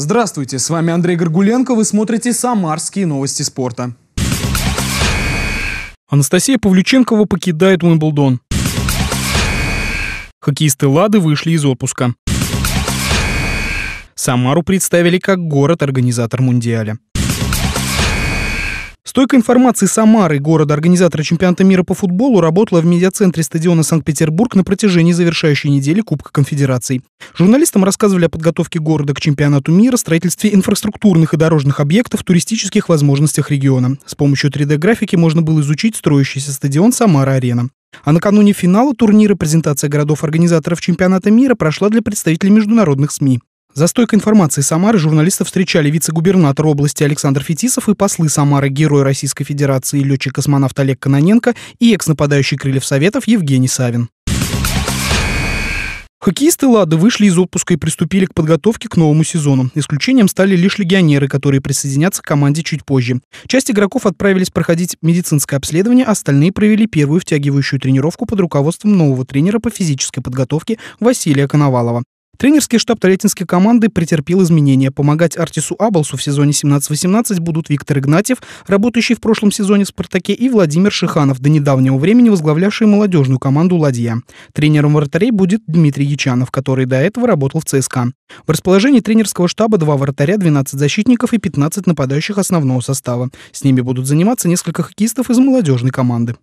Здравствуйте, с вами Андрей Горгуленко, вы смотрите «Самарские новости спорта». Анастасия Павлюченкова покидает Уимблдон. Хоккеисты «Лады» вышли из отпуска. Самару представили как город-организатор Мундиаля. Стойка информации Самары, города-организатора чемпионата мира по футболу, работала в медиацентре стадиона Санкт-Петербург на протяжении завершающей недели Кубка Конфедераций. Журналистам рассказывали о подготовке города к чемпионату мира, строительстве инфраструктурных и дорожных объектов, туристических возможностях региона. С помощью 3D-графики можно было изучить строящийся стадион Самара-Арена. А накануне финала турнира презентация городов-организаторов чемпионата мира прошла для представителей международных СМИ. За стойкой информации Самары журналистов встречали вице-губернатор области Александр Фетисов и послы Самары Герой Российской Федерации летчик-космонавт Олег Кононенко и экс-нападающий Крыльев Советов Евгений Савин. Хоккеисты «Лады» вышли из отпуска и приступили к подготовке к новому сезону. Исключением стали лишь легионеры, которые присоединятся к команде чуть позже. Часть игроков отправились проходить медицинское обследование, остальные провели первую втягивающую тренировку под руководством нового тренера по физической подготовке Василия Коновалова. Тренерский штаб Толятинской команды претерпел изменения. Помогать Артису Абалсу в сезоне 17-18 будут Виктор Игнатьев, работающий в прошлом сезоне в «Спартаке», и Владимир Шиханов, до недавнего времени возглавлявший молодежную команду «Ладья». Тренером вратарей будет Дмитрий Ячанов, который до этого работал в ЦСКА. В расположении тренерского штаба два вратаря, 12 защитников и 15 нападающих основного состава. С ними будут заниматься несколько хоккеистов из молодежной команды.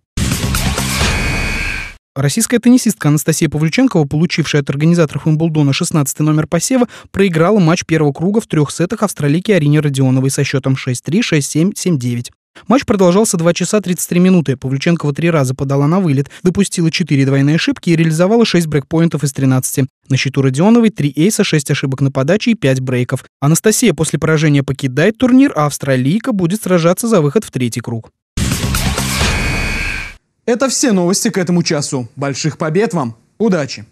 Российская теннисистка Анастасия Павлюченкова, получившая от организаторов Имблдона 16 номер посева, проиграла матч первого круга в трех сетах австралийке Арине Родионовой со счетом 6-3, 6-7, 7-9. Матч продолжался 2 часа 33 минуты. Павлюченкова три раза подала на вылет, допустила 4 двойные ошибки и реализовала 6 брейкпоинтов из 13. На счету Родионовой 3 эйса, 6 ошибок на подаче и 5 брейков. Анастасия после поражения покидает турнир, а австралийка будет сражаться за выход в третий круг. Это все новости к этому часу. Больших побед вам! Удачи!